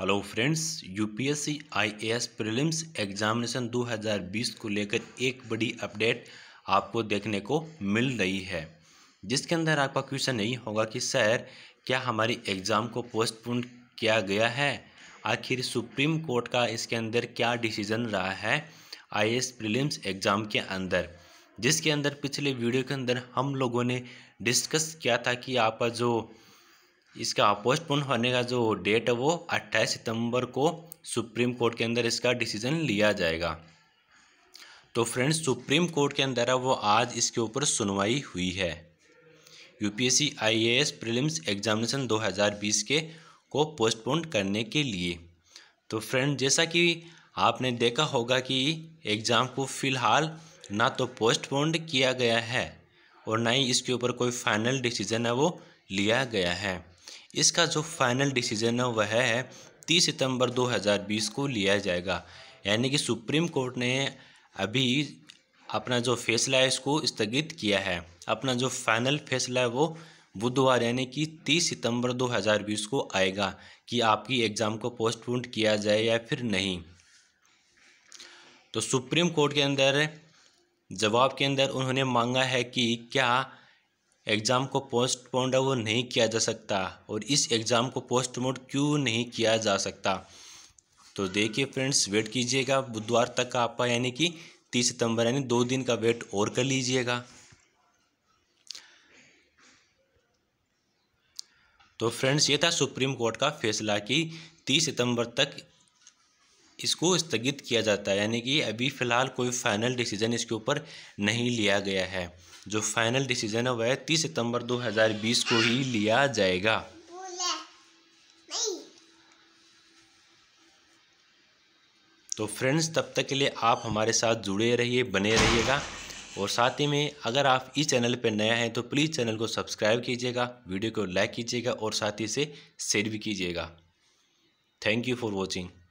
hello friends UPSC IAS prelims examination 2020 को लेकर एक बड़ी अपडेट आपको देखने को मिल रही है जिसके अंदर आपका क्वेश्चन यही होगा कि सर क्या हमारी एग्ज़ाम को पोस्टपोन किया गया है आखिर सुप्रीम कोर्ट का इसके अंदर क्या डिसीज़न रहा है आईएएस प्रीलिम्स एग्ज़ाम के अंदर जिसके अंदर पिछले वीडियो के अंदर हम लोगों ने डिस्कस किया था कि आपका जो इसका पोस्टपोन होने का जो डेट है वो 28 सितंबर को सुप्रीम कोर्ट के अंदर इसका डिसीजन लिया जाएगा तो फ्रेंड्स सुप्रीम कोर्ट के अंदर वो आज इसके ऊपर सुनवाई हुई है यूपीएससी आईएएस प्रीलिम्स एग्जामिनेशन 2020 के को पोस्टपोन करने के लिए तो फ्रेंड जैसा कि आपने देखा होगा कि एग्ज़ाम को फ़िलहाल ना तो पोस्टपोन किया गया है और ना ही इसके ऊपर कोई फाइनल डिसीजन है वो लिया गया है इसका जो फाइनल डिसीजन है वह है तीस सितंबर 2020 को लिया जाएगा यानी कि सुप्रीम कोर्ट ने अभी अपना जो फैसला है इसको स्थगित किया है अपना जो फाइनल फैसला है वो बुधवार यानी कि 30 सितंबर 2020 को आएगा कि आपकी एग्ज़ाम को पोस्टपोन किया जाए या फिर नहीं तो सुप्रीम कोर्ट के अंदर जवाब के अंदर उन्होंने मांगा है कि क्या एग्ज़ाम को पोस्टपोन्ड है वो नहीं किया जा सकता और इस एग्ज़ाम को पोस्टपोन्ड क्यों नहीं किया जा सकता तो देखिए फ्रेंड्स वेट कीजिएगा बुधवार तक का आपका यानी कि तीस सितंबर यानी दो दिन का वेट और कर लीजिएगा तो फ्रेंड्स ये था सुप्रीम कोर्ट का फैसला कि तीस सितंबर तक इसको स्थगित किया जाता है यानी कि अभी फ़िलहाल कोई फाइनल डिसीजन इसके ऊपर नहीं लिया गया है जो फाइनल डिसीजन है वह तीस सितंबर 2020 को ही लिया जाएगा तो फ्रेंड्स तब तक के लिए आप हमारे साथ जुड़े रहिए बने रहिएगा और साथ ही में अगर आप इस चैनल पर नया हैं तो प्लीज़ चैनल को सब्सक्राइब कीजिएगा वीडियो को लाइक कीजिएगा और साथ ही से शेयर भी कीजिएगा थैंक यू फॉर वॉचिंग